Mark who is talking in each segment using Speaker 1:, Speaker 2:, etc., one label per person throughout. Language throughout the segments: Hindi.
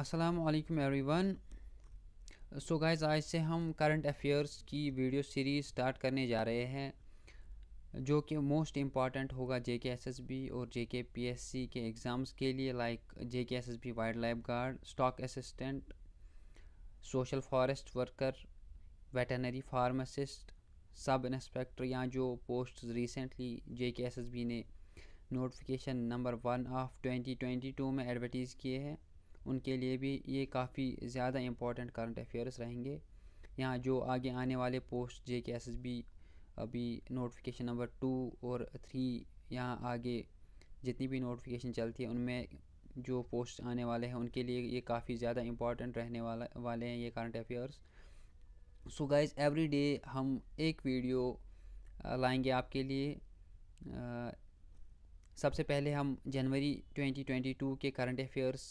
Speaker 1: असलकम एवरी वन सो गाइज़ आज से हम करंट अफेयर्स की वीडियो सीरीज़ स्टार्ट करने जा रहे हैं जो कि मोस्ट इम्पॉर्टेंट होगा जे के एस एस बी और जे के पी एस सी के एग्ज़ाम्स के लिए like J K S S B wild life guard stock assistant social forest worker veterinary pharmacist sub inspector या जो post recently J K S S B ने notification number one of twenty twenty two में एडवर्टीज़ किए हैं उनके लिए भी ये काफ़ी ज़्यादा इम्पोर्टेंट करंट अफेयर्स रहेंगे यहाँ जो आगे आने वाले post J K S S B अभी नोटिफिकेशन नंबर टू और थ्री यहाँ आगे जितनी भी नोटिफिकेशन चलती है उनमें जो पोस्ट आने वाले हैं उनके लिए ये काफ़ी ज़्यादा इम्पॉर्टेंट रहने वाला वाले हैं ये current affairs so guys every day हम एक वीडियो लाएंगे आपके लिए आ, सबसे पहले हम जनवरी 2022 के करंट अफेयर्स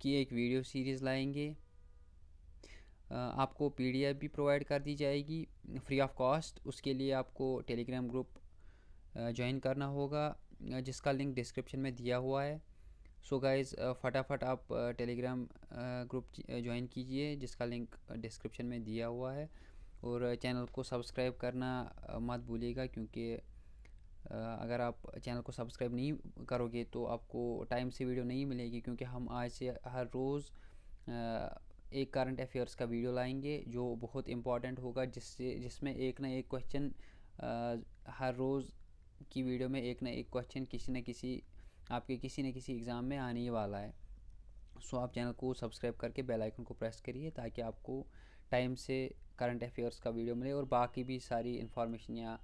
Speaker 1: की एक वीडियो सीरीज़ लाएंगे आपको पीडीएफ भी प्रोवाइड कर दी जाएगी फ्री ऑफ कॉस्ट उसके लिए आपको टेलीग्राम ग्रुप ज्वाइन करना होगा जिसका लिंक डिस्क्रिप्शन में दिया हुआ है सो so गाइज़ फटाफट आप टेलीग्राम ग्रुप ज्वाइन कीजिए जिसका लिंक डिस्क्रिप्शन में दिया हुआ है और चैनल को सब्सक्राइब करना मत भूलिएगा क्योंकि अगर आप चैनल को सब्सक्राइब नहीं करोगे तो आपको टाइम से वीडियो नहीं मिलेगी क्योंकि हम आज से हर रोज़ एक करंट अफेयर्स का वीडियो लाएंगे जो बहुत इम्पॉर्टेंट होगा जिससे जिसमें एक ना एक क्वेश्चन हर रोज़ की वीडियो में एक ना एक क्वेश्चन किसी न किसी आपके किसी न किसी एग्ज़ाम में आने ही वाला है सो आप चैनल को सब्सक्राइब करके बेल आइकन को प्रेस करिए ताकि आपको टाइम से करंट अफेयर्स का वीडियो मिले और बाकी भी सारी इन्फॉर्मेशन या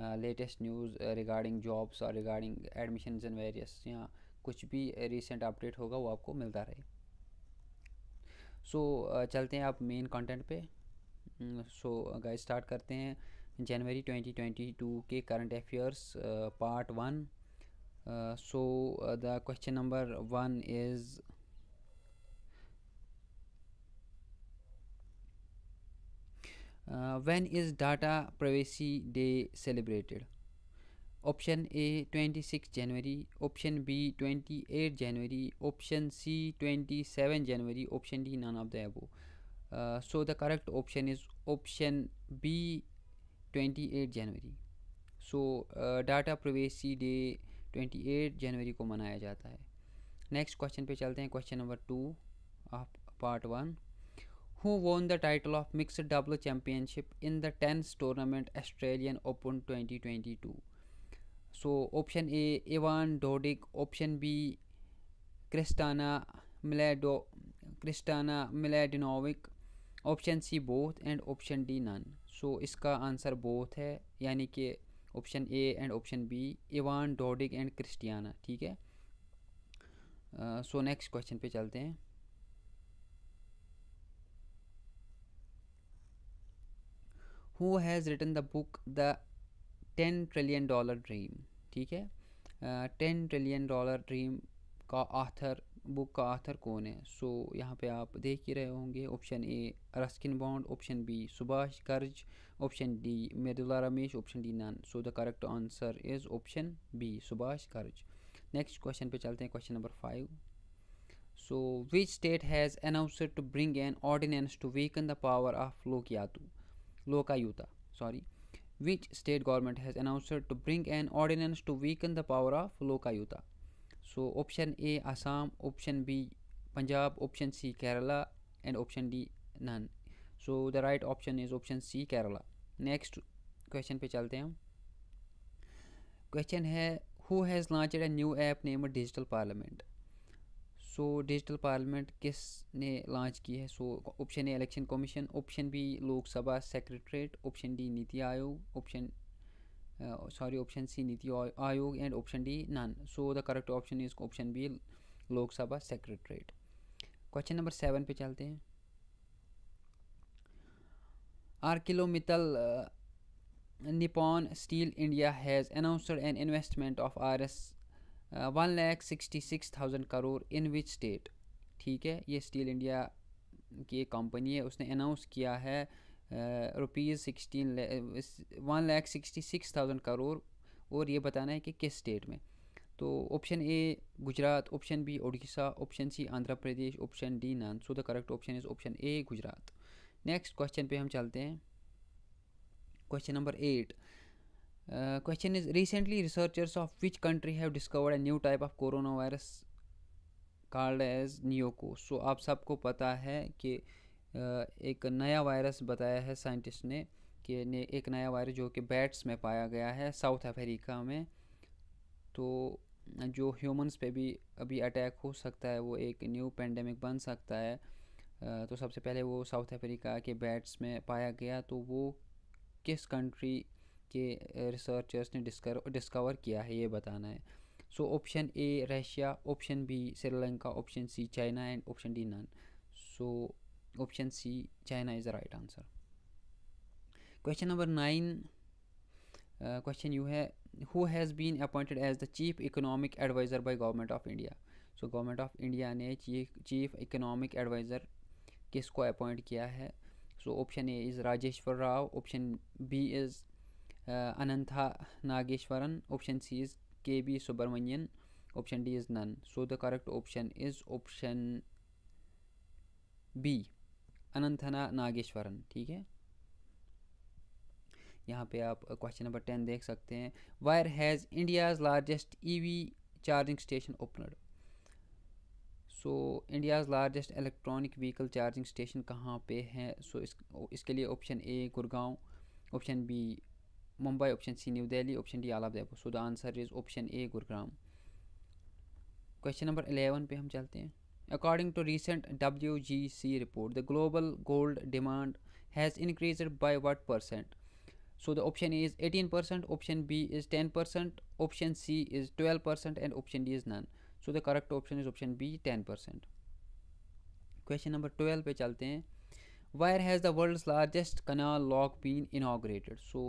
Speaker 1: लेटेस्ट न्यूज़ रिगार्डिंग जॉब्स और रिगार्डिंग एडमिशन इन वेरियस या कुछ भी रिसेंट अपडेट होगा वो आपको मिलता रहे सो so, चलते हैं आप मेन कंटेंट पे सो गाइस स्टार्ट करते हैं जनवरी 2022 के current affairs part one so the question number one is when is data privacy day celebrated option a 26 january option b 28 january option c 27 january option d none of the above uh, so the correct option is option b 28 january so uh, data privacy day 28 january को मनाया जाता है next question पे चलते हैं question number 2 of part 1 who won the title of Mixed Double Championship in the tennis tournament Australian Open 2022. So option A Ivan Dodig, option B Kristana Milado Kristana Miladinovic, option C both and option D none so इसका आंसर बोथ है यानी कि option A and option B Ivan Dodik and Kristiana ठीक है सो नेक्स्ट क्वेश्चन पे चलते हैं who has written the book the ten trillion dollar dream ठीक है टेन ट्रिलियन डॉलर ड्रीम का आथर बुक का आथर कौन है सो so, यहाँ पे आप देख ही रहे होंगे option A Ruskin Bond option B Subhash Garg option D Mridula Ramesh option D none so the correct answer is option B Subhash Garg next question पे चलते हैं question number five so which state has announced to bring an ordinance to weaken the power of लोकियातू Lokayukta sorry which state government has announced to bring an ordinance to weaken the power of Lokayukta so option A Assam option B Punjab option C Kerala and option D none so the right option is option C Kerala next question पे चलते हैं क्वेश्चन है who has launch a new app name digital parliament so digital parliament किस ने लॉन्च की है so option A election commission option B Lok Sabha secretariat option D NITI Aayog option sorry option C NITI Aayog and option D none so the correct option is option B Lok Sabha secretariat question number seven पे चलते हैं आर ArcelorMittal Nippon steel India has announced an investment of R S one lakh sixty six thousand crore in which state ठीक है ये स्टील इंडिया की एक कंपनी है उसने अनाउंस किया है rupees sixteen one lakh sixty six thousand crore और ये बताना है कि किस स्टेट में तो option A Gujarat option B Odisha option C Andhra Pradesh option D none so the correct option is option A Gujarat next question पे हम चलते हैं question number eight question is recently researchers of which country have have discovered new type of corona virus called as NeoCoV सो आप सबको पता है कि uh, एक नया वायरस बताया है साइंटिस्ट ने कि एक नया वायरस जो कि बैट्स में पाया गया है साउथ अफ्रीका में तो जो ह्यूमंस पे भी अभी अटैक हो सकता है वो एक न्यू पेंडेमिक बन सकता है uh, तो सबसे पहले वो साउथ अफ्रीका के बैट्स में पाया गया तो वो किस कंट्री के रिसर्चर्स ने डिस्कवर किया है ये बताना है so option A Russia option B Sri Lanka option C China and option D none so option C China is the right answer question number nine question you है who has been appointed as the chief economic advisor by government of India so government of India ने चीफ इकोनॉमिक एडवाइज़र किसको अपॉइंट किया है so option A is Rajeshwar Rao option B is Uh, Anantha option C is K B Subramanian. Option D is none so the correct option is option B Anantha Nageswaran ठीक है यहाँ पे आप क्वेश्चन नंबर टेन देख सकते हैं where has India's largest EV charging station opened so India's largest electronic vehicle charging station कहाँ पे है सो so, इस इसके लिए option A Gurgaon option B Mumbai, option C New Delhi, option D all of the above. So the answer is option A Gurgaon. Question number 11 पे हम चलते हैं According to recent WGC report, the global gold demand has increased by what percent? So the option A is 18%, option B is 10%, option C is 12% and option D is none. So the correct option is option B 10%. Question number 12 पे चलते हैं Where has the world's largest canal lock been inaugurated? So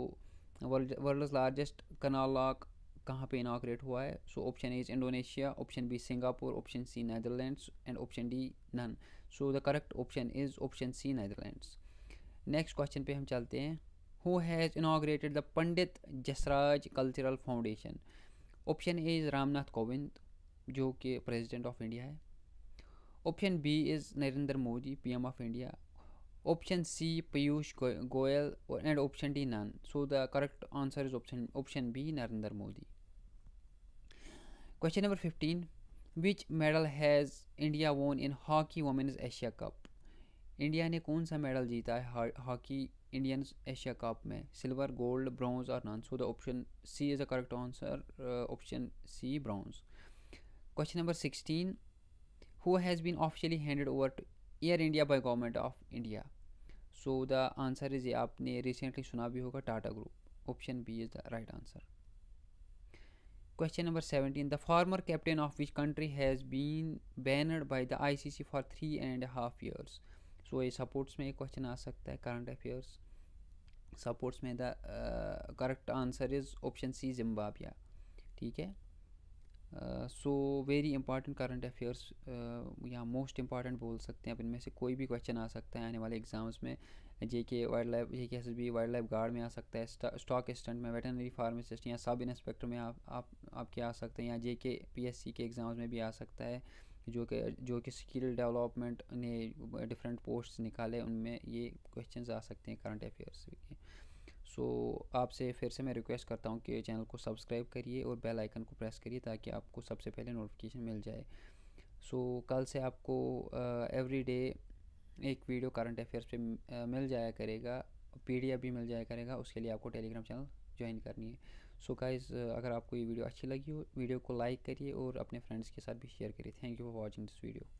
Speaker 1: world world's largest canal lock कहाँ पे इनाग्रेट हुआ है so option A is Indonesia option B Singapore option C Netherland and option D none so the correct option is option C Netherland next question पे हम चलते हैं who has inaugurated the Pandit Jasraj cultural foundation option A is Ram Nath Kovind जो कि प्रेजिडेंट ऑफ इंडिया है option B is Narendra Modi P of India option C Piyush Goyal and option D none so the correct answer is option option B Narendra Modi question number 15 which medal has India won in hockey women's Asia Cup India ने कौन सा मेडल जीता है हॉकी इंडियंस एशिया कप में सिल्वर गोल्ड ब्रॉन्ज और none so the option C is the correct answer option C bronze question number sixteen who has been officially handed over to Air India by government of India so the answer is आपने रिसेंटली सुना भी होगा Tata group option B is the right answer question number seventeen the former captain of which country has been banned by the ICC for three and half years so ये सपोर्ट्स में एक क्वेश्चन आ सकता है करंट अफेयर्स सपोर्ट्स में the correct answer is option C Zimbabwe ठीक है so very important current affairs या मोस्ट इंपॉर्टेंट बोल सकते हैं अब इनमें से कोई भी क्वेश्चन आ सकता है आने वाले एग्जाम्स में जे के wild life J K S B wild life guard में आ सकता है स्टॉक स्टैंड में वेटनरी फार्मासिस्ट या सब इंस्पेक्टर में आप आप आपके आ सकते हैं या जे के पी एस सी के एग्ज़ाम्स में भी आ सकता है जो कि जो कि स्किल डेवलपमेंट ने डिफरेंट पोस्ट निकाले उनमें ये क्वेश्चन आ सकते हैं करंट अफेयर्स के सो आपसे फिर से मैं रिक्वेस्ट करता हूँ कि चैनल को सब्सक्राइब करिए और बेल आइकन को प्रेस करिए ताकि आपको सबसे पहले नोटिफिकेशन मिल जाए सो so, कल से आपको एवरी डे एक वीडियो करंट अफेयर्स पे मिल जाया करेगा पीडीएफ भी मिल जाया करेगा उसके लिए आपको टेलीग्राम चैनल ज्वाइन करनी है सो so गाइज़ अगर आपको ये वीडियो अच्छी लगी हो वीडियो को लाइक करिए और अपने फ्रेंड्स के साथ भी शेयर करिए thank you for watching this video